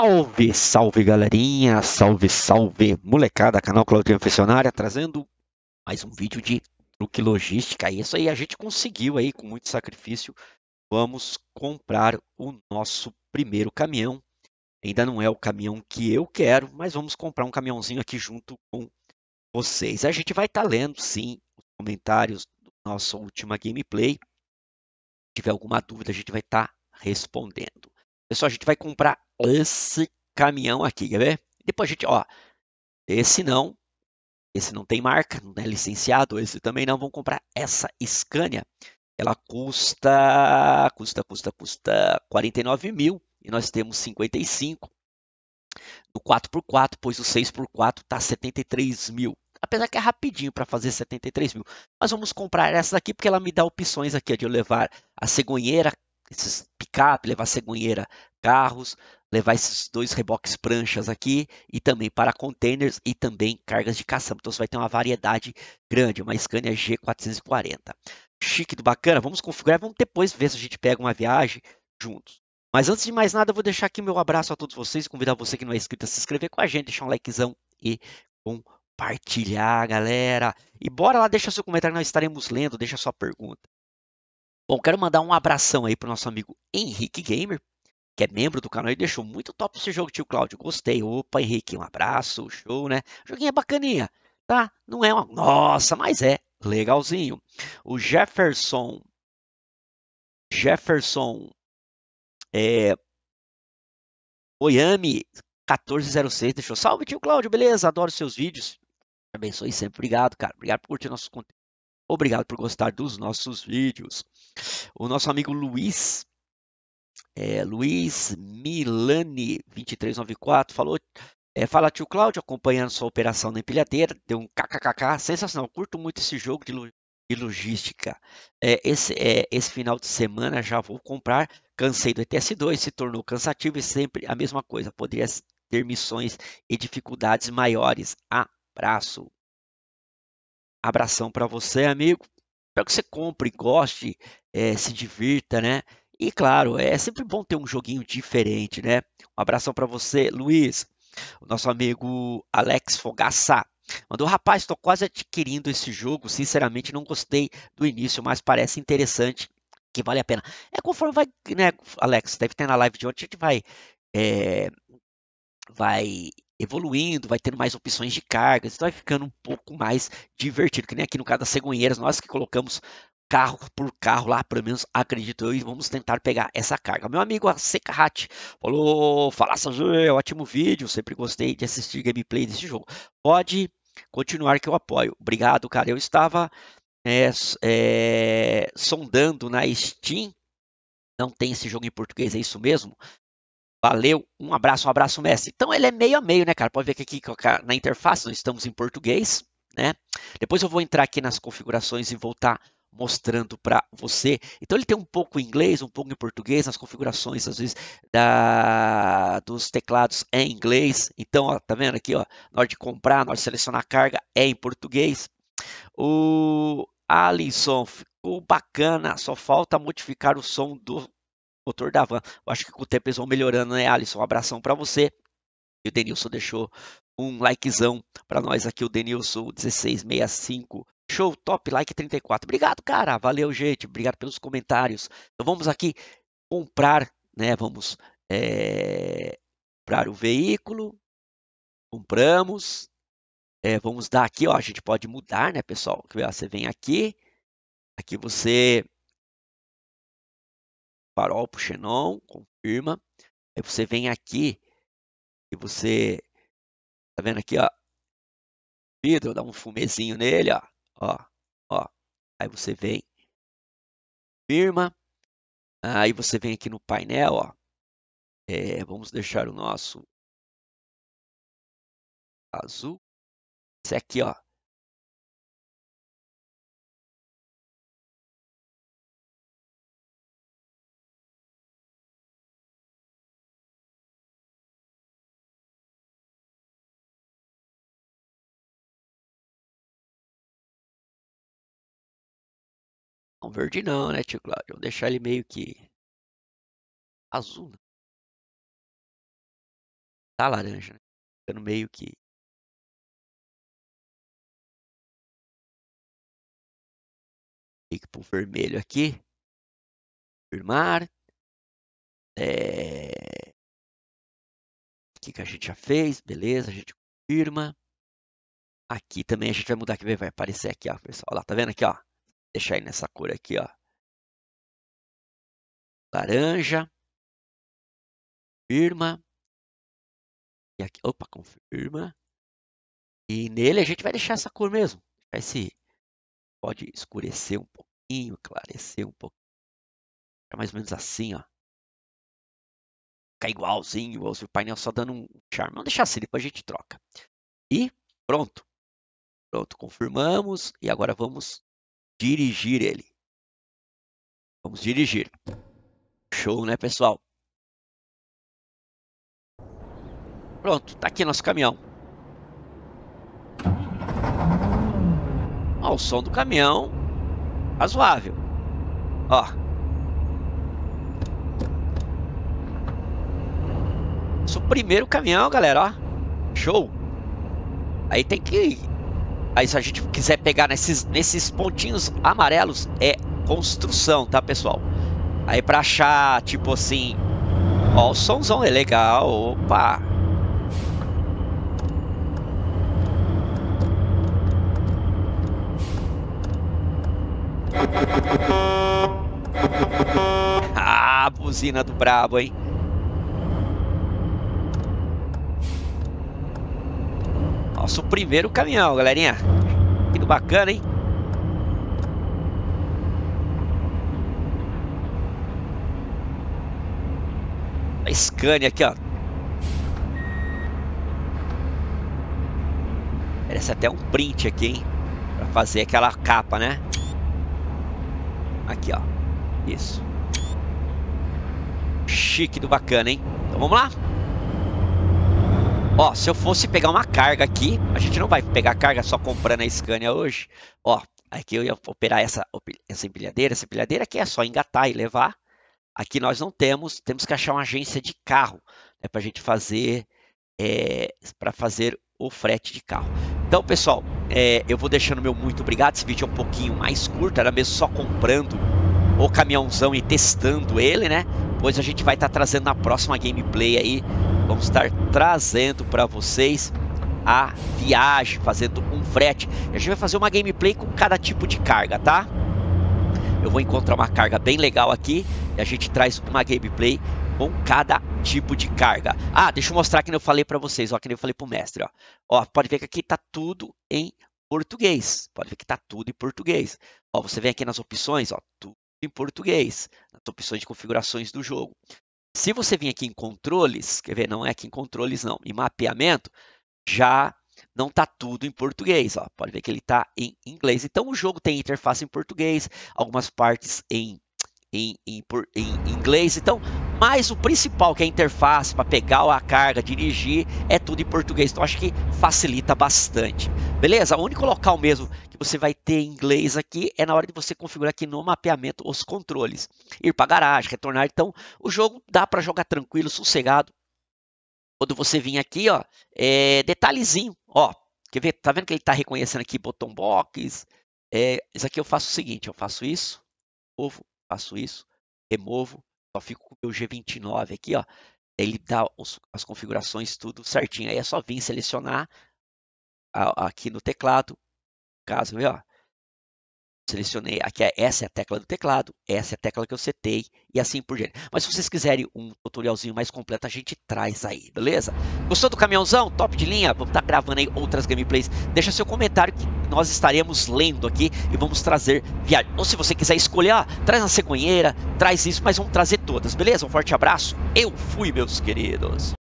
Salve, salve galerinha, salve, salve molecada, canal Claudinho Aficionária, trazendo mais um vídeo de truque logística. É isso aí a gente conseguiu aí com muito sacrifício. Vamos comprar o nosso primeiro caminhão. Ainda não é o caminhão que eu quero, mas vamos comprar um caminhãozinho aqui junto com vocês. A gente vai estar tá lendo sim os comentários do nosso última gameplay. Se tiver alguma dúvida, a gente vai estar tá respondendo. Pessoal, a gente vai comprar esse caminhão aqui, quer ver? Depois a gente, ó, esse não, esse não tem marca, não é licenciado, esse também não. Vamos comprar essa Scania. Ela custa, custa, custa, custa 49 mil e nós temos 55. No 4x4, pois o 6x4 está 73 mil. Apesar que é rapidinho para fazer 73 mil. Mas vamos comprar essa daqui porque ela me dá opções aqui ó, de eu levar a cegonheira, esses picape, levar cegonheira, carros, levar esses dois reboques pranchas aqui e também para containers e também cargas de caçamba. Então você vai ter uma variedade grande, uma Scania G440. Chique do bacana, vamos configurar, vamos depois ver se a gente pega uma viagem juntos. Mas antes de mais nada, eu vou deixar aqui meu abraço a todos vocês, convidar você que não é inscrito a se inscrever com a gente, deixar um likezão e compartilhar, galera. E bora lá, deixa seu comentário, nós estaremos lendo, deixa sua pergunta. Bom, quero mandar um abração aí pro nosso amigo Henrique Gamer, que é membro do canal e deixou muito top esse jogo, tio Cláudio. Gostei. Opa, Henrique, um abraço, show, né? Joguinho é bacaninha, tá? Não é uma. Nossa, mas é legalzinho. O Jefferson. Jefferson. É. Oyami 1406 deixou. Salve, tio Cláudio, beleza? Adoro seus vídeos. Abençoe sempre. Obrigado, cara. Obrigado por curtir nossos conteúdos. Obrigado por gostar dos nossos vídeos. O nosso amigo Luiz, é, Luiz Milani 2394 falou, é, fala tio Cláudio, acompanhando sua operação na empilhadeira, deu um kkkk, sensacional, curto muito esse jogo de, lo, de logística. É, esse, é, esse final de semana já vou comprar, cansei do ETS2, se tornou cansativo e sempre a mesma coisa, poderia ter missões e dificuldades maiores. Abraço. Abração para você, amigo. Espero que você compre, goste, é, se divirta, né? E claro, é sempre bom ter um joguinho diferente, né? Um abração para você, Luiz. O nosso amigo Alex Fogaça mandou: Rapaz, estou quase adquirindo esse jogo. Sinceramente, não gostei do início, mas parece interessante que vale a pena. É conforme vai, né, Alex? Deve ter na live de ontem, a gente vai. É, vai evoluindo, vai tendo mais opções de cargas, então vai ficando um pouco mais divertido, que nem aqui no caso das cegonheiras, nós que colocamos carro por carro lá, pelo menos acredito eu, e vamos tentar pegar essa carga. Meu amigo Secahat falou, fala Sanjay, ótimo vídeo, sempre gostei de assistir gameplay desse jogo. Pode continuar que eu apoio. Obrigado, cara. Eu estava é, é, sondando na Steam, não tem esse jogo em português, é isso mesmo? Valeu, um abraço, um abraço, mestre. Então ele é meio a meio, né, cara? Pode ver que aqui é na interface nós estamos em português, né? Depois eu vou entrar aqui nas configurações e voltar tá mostrando para você. Então ele tem um pouco em inglês, um pouco em português, nas configurações às vezes da, dos teclados é em inglês. Então, ó, tá vendo aqui, ó, na hora de comprar, na hora de selecionar a carga é em português. O Alisson ficou bacana, só falta modificar o som do motor da van. Eu acho que com o tempo eles vão melhorando, né, Alisson? Um abração para você. E o Denilson deixou um likezão para nós aqui, o Denilson 1665. Show, top, like 34. Obrigado, cara. Valeu, gente. Obrigado pelos comentários. Então vamos aqui comprar, né? Vamos é, comprar o veículo. Compramos. É, vamos dar aqui, ó. A gente pode mudar, né, pessoal? Você vem aqui. Aqui você Parol para o Xenon, confirma. Aí você vem aqui e você. Tá vendo aqui, ó? Vidro, dá um fumezinho nele, ó. Ó, ó. Aí você vem, firma. Aí você vem aqui no painel, ó. É, vamos deixar o nosso azul. Esse aqui, ó. Vamos verde não, né, tio Cláudio? Vamos deixar ele meio que azul. Né? Tá laranja, né? Ficando meio que clique pro vermelho aqui. firmar. É... O que, que a gente já fez? Beleza, a gente confirma. Aqui também a gente vai mudar aqui, vai aparecer aqui, ó, pessoal. Lá, tá vendo aqui, ó? deixar aí nessa cor aqui, ó. Laranja. Confirma. E aqui, opa, confirma. E nele a gente vai deixar essa cor mesmo. se pode escurecer um pouquinho, clarecer um pouquinho. Fica mais ou menos assim, ó. Ficar igualzinho o painel só dando um charme. Vamos deixar assim, depois a gente troca. E pronto. Pronto, confirmamos. E agora vamos dirigir ele. Vamos dirigir. Show, né, pessoal? Pronto, tá aqui nosso caminhão. Ó, o som do caminhão razoável. Ó. Nosso primeiro caminhão, galera, ó. Show. Aí tem que aí se a gente quiser pegar nesses, nesses pontinhos amarelos, é construção, tá, pessoal? Aí pra achar, tipo assim, ó, o somzão é legal, opa. Ah, buzina do brabo, hein? Nosso primeiro caminhão, galerinha. Que bacana, hein? A Scania aqui, ó. Parece até um print aqui, hein? Pra fazer aquela capa, né? Aqui, ó. Isso. Chique do bacana, hein? Então vamos lá? Ó, se eu fosse pegar uma carga aqui, a gente não vai pegar carga só comprando a Scania hoje. Ó, aqui eu ia operar essa, essa empilhadeira. Essa empilhadeira aqui é só engatar e levar. Aqui nós não temos, temos que achar uma agência de carro né, para a gente fazer, é, para fazer o frete de carro. Então, pessoal, é, eu vou deixando meu muito obrigado. Esse vídeo é um pouquinho mais curto, era mesmo só comprando o caminhãozão e testando ele, né? Depois a gente vai estar tá trazendo na próxima gameplay aí, vamos estar trazendo para vocês a viagem, fazendo um frete. E a gente vai fazer uma gameplay com cada tipo de carga, tá? Eu vou encontrar uma carga bem legal aqui e a gente traz uma gameplay com cada tipo de carga. Ah, deixa eu mostrar que eu falei para vocês, ó, que eu falei pro mestre, ó. Ó, pode ver que aqui tá tudo em português. Pode ver que tá tudo em português. Ó, você vem aqui nas opções, ó, tudo em português, nas opções de configurações do jogo. Se você vir aqui em controles, quer ver, não é aqui em controles não, em mapeamento, já não está tudo em português, ó. pode ver que ele está em inglês. Então o jogo tem interface em português, algumas partes em, em, em, em inglês, então, mas o principal que é a interface para pegar a carga, dirigir, é tudo em português. Então acho que facilita bastante. Beleza? O único local mesmo você vai ter em inglês aqui é na hora de você configurar aqui no mapeamento os controles. Ir para garagem, retornar. Então, o jogo dá para jogar tranquilo, sossegado. Quando você vir aqui, ó, é detalhezinho, ó. Quer ver? Tá vendo que ele está reconhecendo aqui botão box? É, isso aqui eu faço o seguinte, eu faço isso, removo, faço isso, removo, só fico com o meu G29 aqui, ó. Ele dá os, as configurações tudo certinho. Aí é só vir selecionar a, aqui no teclado, caso, vê, né, selecionei, aqui é, essa é a tecla do teclado, essa é a tecla que eu setei e assim por diante. Mas se vocês quiserem um tutorialzinho mais completo, a gente traz aí, beleza? Gostou do caminhãozão? Top de linha? Vamos estar tá gravando aí outras gameplays. Deixa seu comentário que nós estaremos lendo aqui e vamos trazer viagem. Ou se você quiser escolher, traz na cegonheira, traz isso, mas vamos trazer todas, beleza? Um forte abraço, eu fui meus queridos!